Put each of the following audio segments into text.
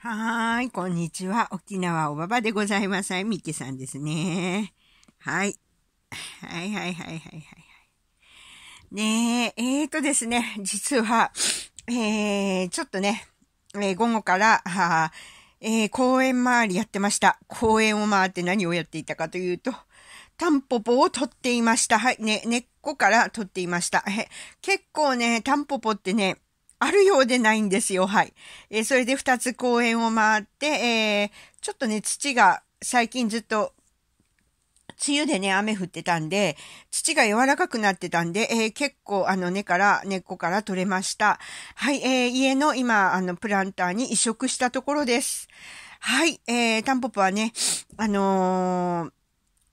はーい、こんにちは。沖縄おばばでございます。はい、みきさんですね。はい。はいはいはいはいはい。ねえ、えーとですね、実は、えー、ちょっとね、えー、午後から、はえー、公園周りやってました。公園を回って何をやっていたかというと、タンポポを取っていました。はい、ね、根っこから取っていました。結構ね、タンポポってね、あるようでないんですよ。はい。えー、それで2つ公園を回って、えー、ちょっとね、土が最近ずっと梅雨でね、雨降ってたんで、土が柔らかくなってたんで、えー、結構あの根から、根っこから取れました。はい、えー、家の今、あの、プランターに移植したところです。はい、えー、タンポポはね、あのー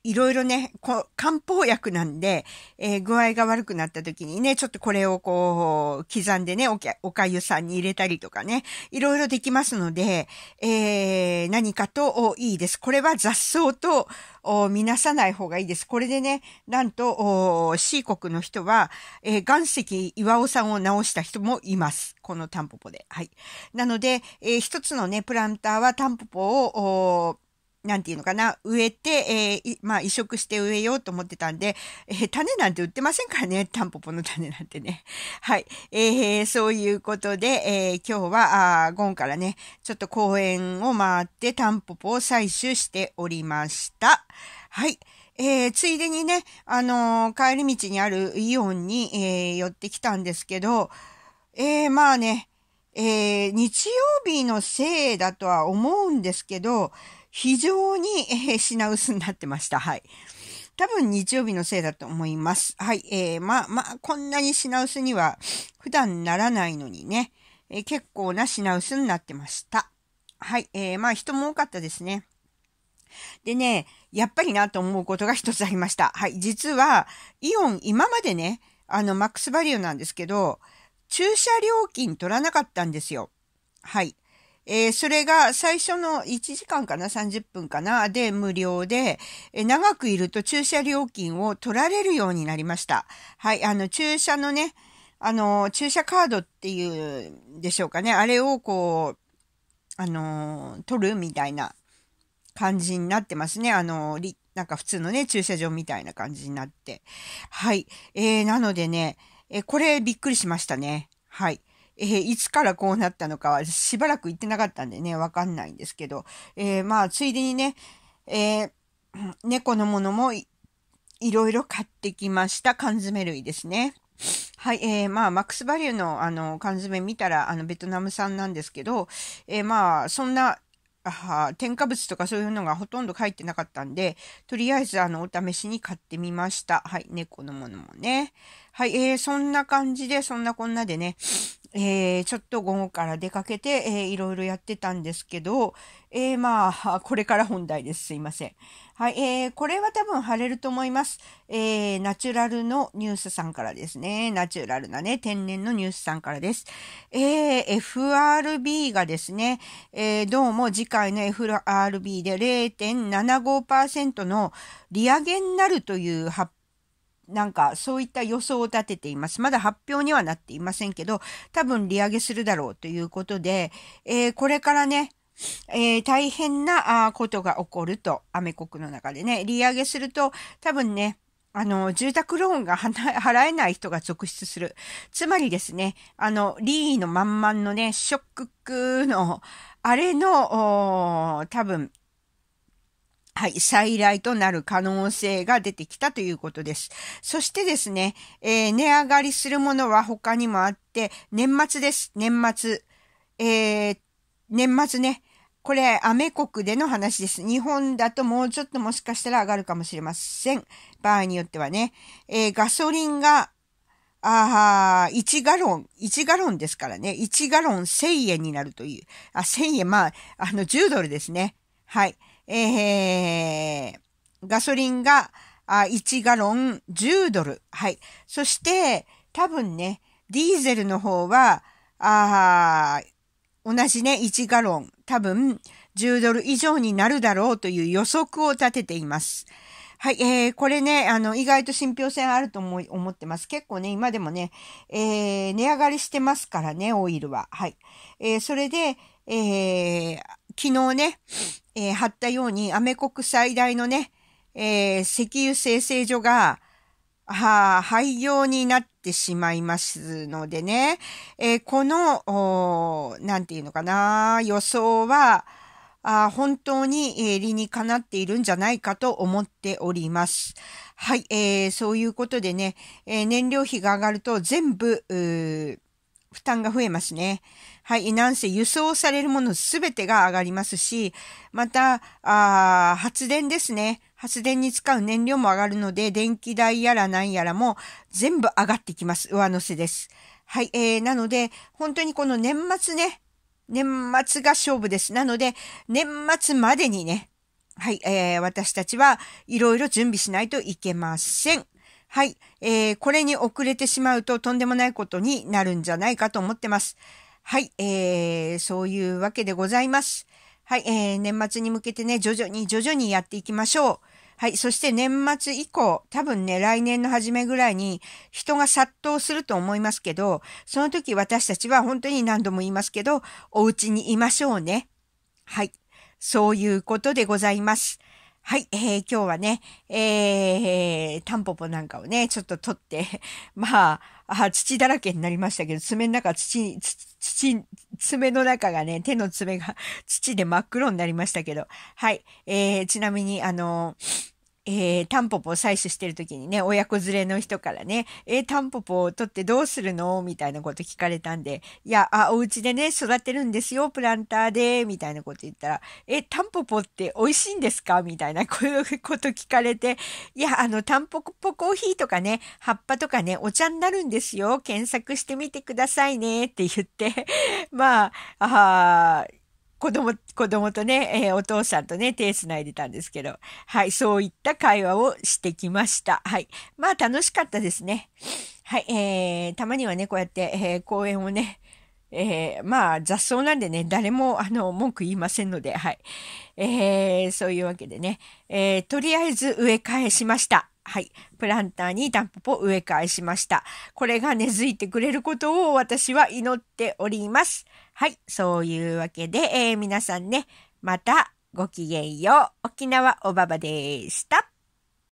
いろいろね、こ漢方薬なんで、えー、具合が悪くなった時にね、ちょっとこれをこう、刻んでね、おきおかゆさんに入れたりとかね、いろいろできますので、えー、何かといいです。これは雑草と見なさない方がいいです。これでね、なんと、C 国の人は、えー、岩石岩尾さんを直した人もいます。このタンポポで。はい。なので、えー、一つのね、プランターはタンポポを、なんていうのかな、植えて、えー、まあ、移植して植えようと思ってたんで、えー、種なんて売ってませんからね、タンポポの種なんてね。はい。えー、そういうことで、え今日は、あゴンからね、ちょっと公園を回ってタンポポを採取しておりました。はい。えー、ついでにね、あの帰り道にあるイオンに、え寄ってきたんですけど、えまあね、え日曜日のせいだとは思うんですけど、非常に、品薄になってました。はい。多分日曜日のせいだと思います。はい。えー、まあまあ、こんなに品薄には普段ならないのにね、えー、結構な品薄になってました。はい。えー、まあ人も多かったですね。でね、やっぱりなと思うことが一つありました。はい。実は、イオン今までね、あの、マックスバリューなんですけど、駐車料金取らなかったんですよ。はい。えー、それが最初の1時間かな、30分かな、で無料で、えー、長くいると駐車料金を取られるようになりました。はい、あの、駐車のね、あの、駐車カードっていうんでしょうかね、あれをこう、あの、取るみたいな感じになってますね。あの、なんか普通のね、駐車場みたいな感じになって。はい。えー、なのでね、えー、これびっくりしましたね。はい。えー、いつからこうなったのかはしばらく言ってなかったんでね、わかんないんですけど、えー、まあ、ついでにね、えー、猫のものもいろいろ買ってきました。缶詰類ですね。はい、えー、まあ、マックスバリューの、あの、缶詰見たら、あの、ベトナム産なんですけど、えー、まあ、そんな、あ添加物とかそういうのがほとんど書いてなかったんで、とりあえずあのお試しに買ってみました。はい、猫のものもね。はい、えー、そんな感じで、そんなこんなでね、えー、ちょっと午後から出かけて、えー、いろいろやってたんですけど、えー、まあ、これから本題です。すいません。はい、えー、これは多分貼れると思います。えー、ナチュラルのニュースさんからですね。ナチュラルなね、天然のニュースさんからです。えー、FRB がですね、えー、どうも次回の FRB で0.75%の利上げになるという発表なんかそういった予想を立てています。まだ発表にはなっていませんけど、多分利上げするだろうということで、えー、これからね、えー、大変なことが起こると、アメ国の中でね、利上げすると、多分ね、あの、住宅ローンが 払えない人が続出する。つまりですね、あの、リーの満々のね、ショックの、あれの、多分、はい、再来となる可能性が出てきたということです。そしてですね、えー、値上がりするものは他にもあって、年末です。年末。えー、年末ね、これ、アメ国での話です。日本だともうちょっともしかしたら上がるかもしれません。場合によってはね。えー、ガソリンが、ああ、1ガロン、1ガロンですからね。1ガロン1000円になるという。あ、1000円、まあ、あの、10ドルですね。はい。えー、ガソリンがあ1ガロン10ドル。はい。そして、多分ね、ディーゼルの方は、あ同じね、1ガロン、多分10ドル以上になるだろうという予測を立てています。はい、えー、これね、あの、意外と信憑性あると思い、思ってます。結構ね、今でもね、えー、値上がりしてますからね、オイルは。はい。えー、それで、えー、昨日ね、えー、貼ったように、アメ国最大のね、えー、石油生成所が、はあ、廃業になってしまいますのでね、えー、この、なんていうのかな、予想は、あ本当に、えー、理にかなっているんじゃないかと思っております。はい、えー、そういうことでね、えー、燃料費が上がると全部、負担が増えますね。はい、なんせ輸送されるものすべてが上がりますし、また、あ発電ですね。発電に使う燃料も上がるので、電気代やらなんやらも全部上がってきます。上乗せです。はい。えー、なので、本当にこの年末ね、年末が勝負です。なので、年末までにね、はい、えー、私たちはいろいろ準備しないといけません。はい、えー、これに遅れてしまうととんでもないことになるんじゃないかと思ってます。はい、えー、そういうわけでございます。はい、えー、年末に向けてね、徐々に徐々にやっていきましょう。はい。そして年末以降、多分ね、来年の初めぐらいに人が殺到すると思いますけど、その時私たちは本当に何度も言いますけど、お家にいましょうね。はい。そういうことでございます。はい、えー、今日はね、えー、タンポポなんかをね、ちょっと取って、まあ、あ土だらけになりましたけど、爪の中土、土、爪の中がね、手の爪が土で真っ黒になりましたけど、はい、えー、ちなみに、あのーえー、タンポポを採取してる時にね、親子連れの人からね、えー、タンポポを取ってどうするのみたいなこと聞かれたんで、いや、あ、お家でね、育てるんですよ、プランターで、みたいなこと言ったら、えー、タンポポって美味しいんですかみたいな こと聞かれて、いや、あの、タンポポコーヒーとかね、葉っぱとかね、お茶になるんですよ、検索してみてくださいね、って言って、まあ、ああ、子供、子供とね、えー、お父さんとね、手つないでたんですけど、はい、そういった会話をしてきました。はい。まあ、楽しかったですね。はい、えー、たまにはね、こうやって、えー、公演をね、えー、まあ雑草なんでね、誰もあの文句言いませんので、はい。えー、そういうわけでね、えー、とりあえず植え替えしました。はい。プランターにタンポポ植え替えしました。これが根付いてくれることを私は祈っております。はい、そういうわけで、えー、皆さんね、またごきげんよう。沖縄おばばでした。